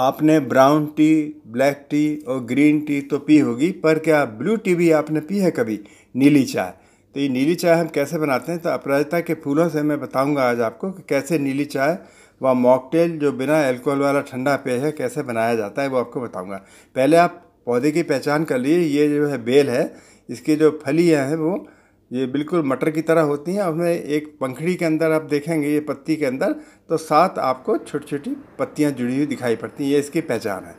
आपने brown tea black tea और green tea तो पी होगी पर क्या ब्लू टी भी आपने पी है कभी नीली चाय तो ये नीली चाय हम कैसे बनाते हैं तो अपराजिता के फूलों से मैं बताऊंगा आज आपको कि कैसे नीली चाय व मॉकटेल जो बिना एल्कोहल वाला ठंडा पेय है कैसे बनाया जाता है वो आपको बताऊंगा पहले आप पौधे की पहचान कर लिए ये जो है बेल है इसके जो फलियाँ हैं वो ये बिल्कुल मटर की तरह होती हैं उसमें एक पंखड़ी के अंदर आप देखेंगे ये पत्ती के अंदर तो साथ आपको छोटी छोटी पत्तियाँ जुड़ी हुई दिखाई पड़ती हैं ये इसकी पहचान है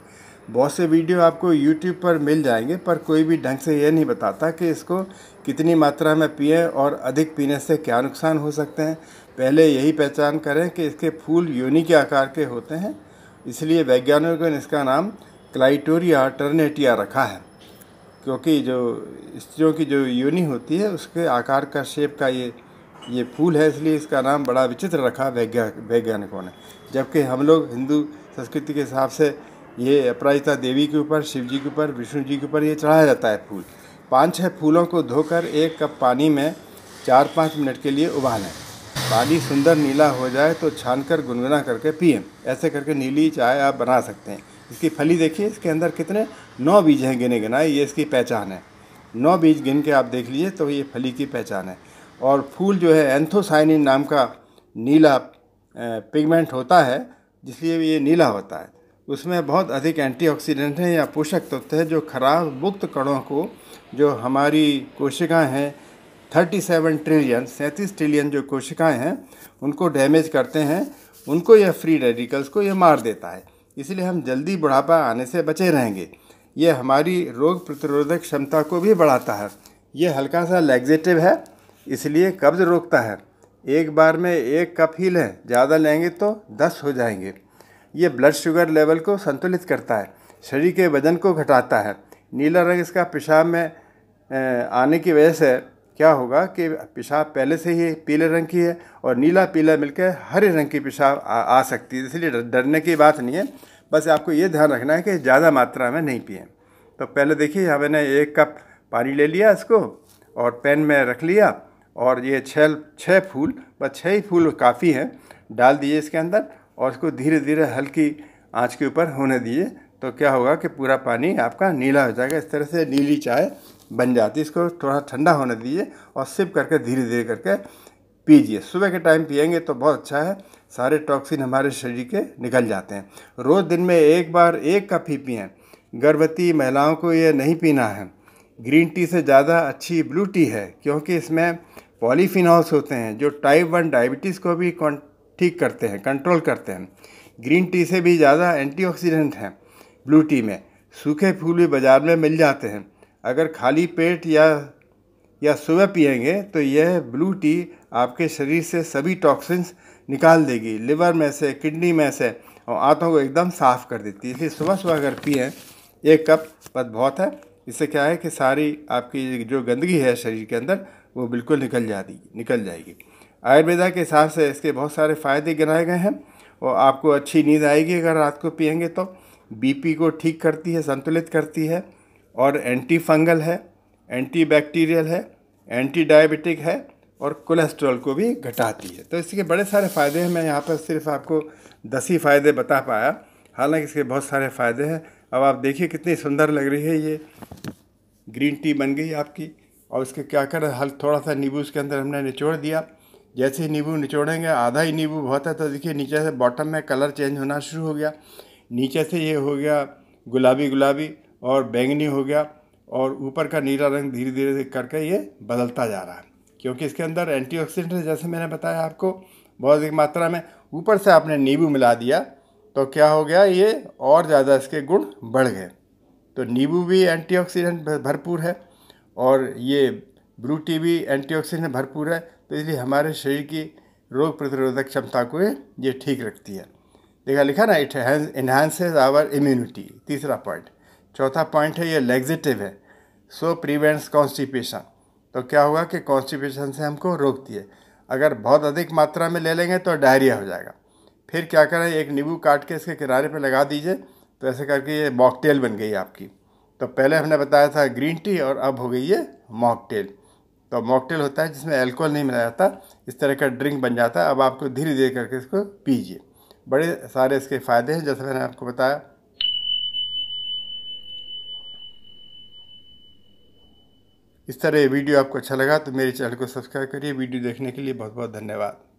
बहुत से वीडियो आपको यूट्यूब पर मिल जाएंगे पर कोई भी ढंग से ये नहीं बताता कि इसको कितनी मात्रा में पिए और अधिक पीने से क्या नुकसान हो सकते हैं पहले यही पहचान करें कि इसके फूल योनि के आकार के होते हैं इसलिए वैज्ञानिकों ने इसका नाम क्लाइटोरिया टर्नेटिया रखा है क्योंकि जो स्त्रियों की जो योनि होती है उसके आकार का शेप का ये ये फूल है इसलिए इसका नाम बड़ा विचित्र रखा वैज्ञानिक वैज्ञानिकों ने जबकि हम लोग हिंदू संस्कृति के हिसाब से ये अपराजिता देवी के ऊपर शिव जी के ऊपर विष्णु जी के ऊपर ये चढ़ाया जाता है फूल पाँच छः फूलों को धोकर एक कप पानी में चार पाँच मिनट के लिए उबालें पानी सुंदर नीला हो जाए तो छानकर गुनगुना करके पिए ऐसे करके नीली चाय आप बना सकते हैं इसकी फली देखिए इसके अंदर कितने नौ बीज हैं गिने गिनाए ये इसकी पहचान है नौ बीज गिन के आप देख लीजिए तो ये फली की पहचान है और फूल जो है एंथोसाइनिन नाम का नीला पिगमेंट होता है जिसलिए ये नीला होता है उसमें बहुत अधिक एंटीऑक्सीडेंट हैं या पोषक तत्व हैं जो खराब मुक्त कणों को जो हमारी कोशिकाएं हैं 37 ट्रिलियन सैंतीस ट्रिलियन जो कोशिकाएं हैं उनको डैमेज करते हैं उनको यह फ्री रेडिकल्स को यह मार देता है इसलिए हम जल्दी बुढ़ापा आने से बचे रहेंगे ये हमारी रोग प्रतिरोधक क्षमता को भी बढ़ाता है ये हल्का सा लैग्जेटिव है इसलिए कब्ज़ रोकता है एक बार में एक कप ही लें ज़्यादा लेंगे तो दस हो जाएंगे ये ब्लड शुगर लेवल को संतुलित करता है शरीर के वजन को घटाता है नीला रंग इसका पेशाब में आने की वजह से क्या होगा कि पेशाब पहले से ही पीले रंग की है और नीला पीला मिलकर हरे रंग की पेशाब आ, आ सकती है इसलिए डरने की बात नहीं है बस आपको ये ध्यान रखना है कि ज़्यादा मात्रा में नहीं पिए तो पहले देखिए यहाँ मैंने एक कप पानी ले लिया इसको और पैन में रख लिया और ये छः छः फूल बस छः ही फूल काफ़ी हैं डाल दीजिए इसके अंदर और इसको धीरे धीरे हल्की आँच के ऊपर होने दीजिए तो क्या होगा कि पूरा पानी आपका नीला हो जाएगा इस तरह से नीली चाय बन जाती है इसको थोड़ा ठंडा होने दीजिए और सिप करके धीरे धीरे करके पीजिए सुबह के टाइम पियेंगे तो बहुत अच्छा है सारे टॉक्सिन हमारे शरीर के निकल जाते हैं रोज़ दिन में एक बार एक कप ही पिएँ गर्भवती महिलाओं को ये नहीं पीना है ग्रीन टी से ज़्यादा अच्छी ब्लू टी है क्योंकि इसमें पॉलीफिनॉल्स होते हैं जो टाइप वन डायबिटीज़ को भी ठीक करते हैं कंट्रोल करते हैं ग्रीन टी से भी ज़्यादा एंटीऑक्सीडेंट हैं ब्लू टी में सूखे फूल भी बाज़ार में मिल जाते हैं अगर खाली पेट या या सुबह पिएंगे तो यह ब्लू टी आपके शरीर से सभी टॉक्सिन्स निकाल देगी लिवर में से किडनी में से और आँतों को एकदम साफ़ कर देती है इसलिए सुबह सुबह अगर पिए एक कप बस बहुत है इससे क्या है कि सारी आपकी जो गंदगी है शरीर के अंदर वो बिल्कुल निकल जाती निकल जाएगी आयुर्वेदा के हिसाब से इसके बहुत सारे फ़ायदे गिनाए गए हैं और आपको अच्छी नींद आएगी अगर रात को पियेंगे तो बीपी को ठीक करती है संतुलित करती है और एंटी फंगल है एंटी बैक्टीरियल है एंटी डायबिटिक है और कोलेस्ट्रॉल को भी घटाती है तो इसके बड़े सारे फ़ायदे हैं मैं यहाँ पर सिर्फ आपको दस ही फ़ायदे बता पाया हालांकि इसके बहुत सारे फ़ायदे हैं अब आप देखिए कितनी सुंदर लग रही है ये ग्रीन टी बन गई आपकी और इसके क्या कर हल थोड़ा सा नींबू इसके अंदर हमने निचोड़ दिया जैसे ही नींबू निचोड़ेंगे आधा ही नींबू बहुत है तो देखिए नीचे से बॉटम में कलर चेंज होना शुरू हो गया नीचे से ये हो गया गुलाबी गुलाबी और बैंगनी हो गया और ऊपर का नीला रंग धीरे धीरे करके ये बदलता जा रहा है क्योंकि इसके अंदर एंटीऑक्सीडेंट जैसे मैंने बताया आपको बहुत अधिक मात्रा में ऊपर से आपने नींबू मिला दिया तो क्या हो गया ये और ज़्यादा इसके गुण बढ़ गए तो नींबू भी एंटी भरपूर है और ये ब्लू टी भी एंटी भरपूर है तो इसलिए हमारे शरीर की रोग प्रतिरोधक क्षमता को ये ठीक रखती है देखा लिखा ना इट इन्हांसेज आवर इम्यूनिटी तीसरा पॉइंट चौथा पॉइंट है ये लेग्जिटिव है सो प्रिवेंट्स कॉन्स्टिपेशन तो क्या हुआ कि कॉन्स्टिपेशन से हमको रोकती है अगर बहुत अधिक मात्रा में ले लेंगे तो डायरिया हो जाएगा फिर क्या करें एक नींबू काट के इसके किनारे पर लगा दीजिए तो ऐसे करके ये मॉकटेल बन गई आपकी तो पहले हमने बताया था ग्रीन टी और अब हो गई ये मॉकटेल तो मॉकटेल होता है जिसमें अल्कोहल नहीं मिला जाता इस तरह का ड्रिंक बन जाता है अब आपको धीरे धीरे करके इसको पीजिए बड़े सारे इसके फ़ायदे हैं जैसे मैंने आपको बताया इस तरह ये वीडियो आपको अच्छा लगा तो मेरे चैनल को सब्सक्राइब करिए वीडियो देखने के लिए बहुत बहुत धन्यवाद